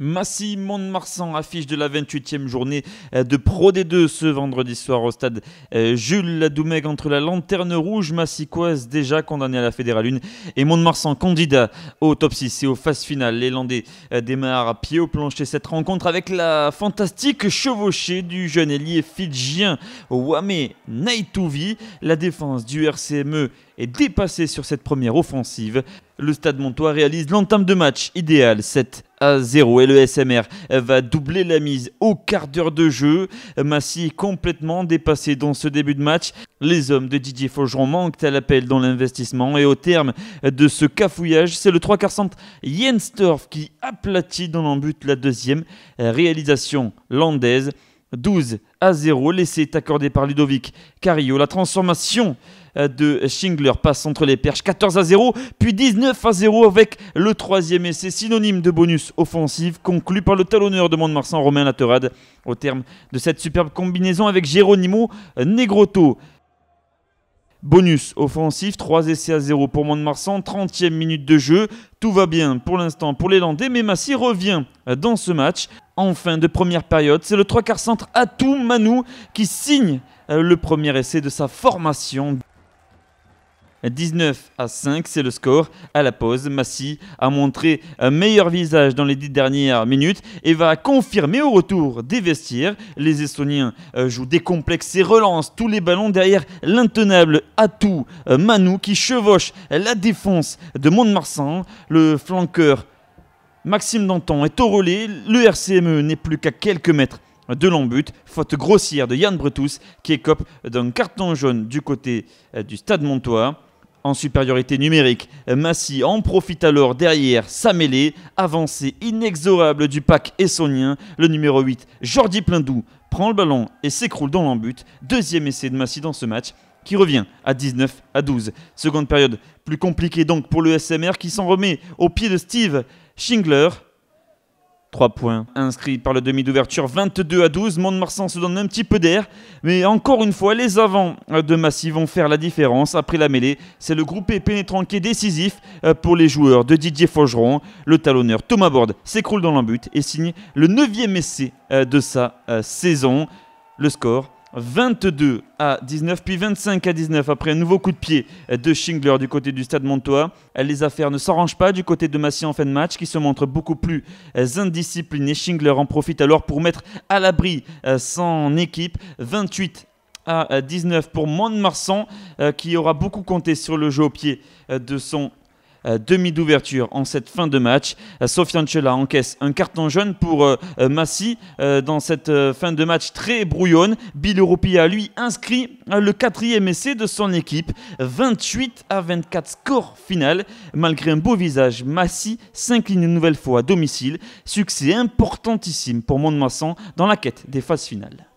Massy Montmarsan affiche de la 28e journée euh, de Pro D2 ce vendredi soir au stade euh, Jules Ladoumègue entre la Lanterne Rouge massicoise déjà condamnée à la Fédérale 1 et mont candidat au top 6 et aux phases finales. Les Landais euh, démarrent à pied au plancher cette rencontre avec la fantastique chevauchée du jeune ailier fidjien Wame Naitouvi. La défense du RCME est dépassée sur cette première offensive. Le stade montois réalise l'entame de match idéal, cette à 0 et le SMR va doubler la mise au quart d'heure de jeu. Massy complètement dépassé dans ce début de match. Les hommes de Didier Faugeron manquent à l'appel dans l'investissement et au terme de ce cafouillage, c'est le 3 quarts centre Jensdorf qui aplatit dans but la deuxième réalisation landaise. 12 à 0, l'essai est accordé par Ludovic Cario. La transformation euh, de Schingler passe entre les perches 14 à 0, puis 19 à 0 avec le troisième essai synonyme de bonus offensif conclu par le talonneur de Mont-de-Marsan Romain Laterade au terme de cette superbe combinaison avec Geronimo Negrotto. Bonus offensif, 3 essais à 0 pour Mont-de-Marsan, 30e minute de jeu. Tout va bien pour l'instant pour les Landais, mais Massy revient dans ce match. En fin de première période, c'est le trois quarts centre Atou Manou qui signe euh, le premier essai de sa formation. 19 à 5, c'est le score. À la pause, Massy a montré un meilleur visage dans les 10 dernières minutes et va confirmer au retour des vestiaires. Les Estoniens euh, jouent complexes et relancent tous les ballons derrière l'intenable atout euh, Manou qui chevauche la défense de Mont-de-Marsan. Le flanqueur Maxime Danton est au relais. Le RCME n'est plus qu'à quelques mètres de but. faute grossière de Yann Bretous qui écope d'un carton jaune du côté euh, du stade Montois. En supériorité numérique, Massi en profite alors derrière sa mêlée, avancée inexorable du pack essonien, le numéro 8, Jordi Plindou, prend le ballon et s'écroule dans l'embut. Deuxième essai de Massi dans ce match qui revient à 19 à 12. Seconde période plus compliquée donc pour le SMR qui s'en remet au pied de Steve Schingler 3 points inscrits par le demi d'ouverture 22 à 12. mont marsan se donne un petit peu d'air, mais encore une fois, les avants de Massy vont faire la différence après la mêlée. C'est le groupé pénétrant qui est décisif euh, pour les joueurs de Didier Faugeron. Le talonneur Thomas Borde s'écroule dans l'embut et signe le 9e essai euh, de sa euh, saison. Le score 22 à 19, puis 25 à 19 après un nouveau coup de pied de Schingler du côté du stade Montois. Les affaires ne s'arrangent pas du côté de Massy en fin de match qui se montre beaucoup plus euh, indiscipliné. Schingler en profite alors pour mettre à l'abri euh, son équipe. 28 à 19 euh, pour Montmarsan qui aura beaucoup compté sur le jeu au pied de son euh, demi d'ouverture en cette fin de match. Euh, Sofiane Chela encaisse un carton jaune pour euh, Massi dans cette fin de match très brouillonne. Bill a lui, inscrit le quatrième essai de son équipe. 28 à 24 score final. Malgré un beau visage, Massi s'incline une nouvelle fois à domicile. Succès importantissime pour monde de dans la quête des phases finales.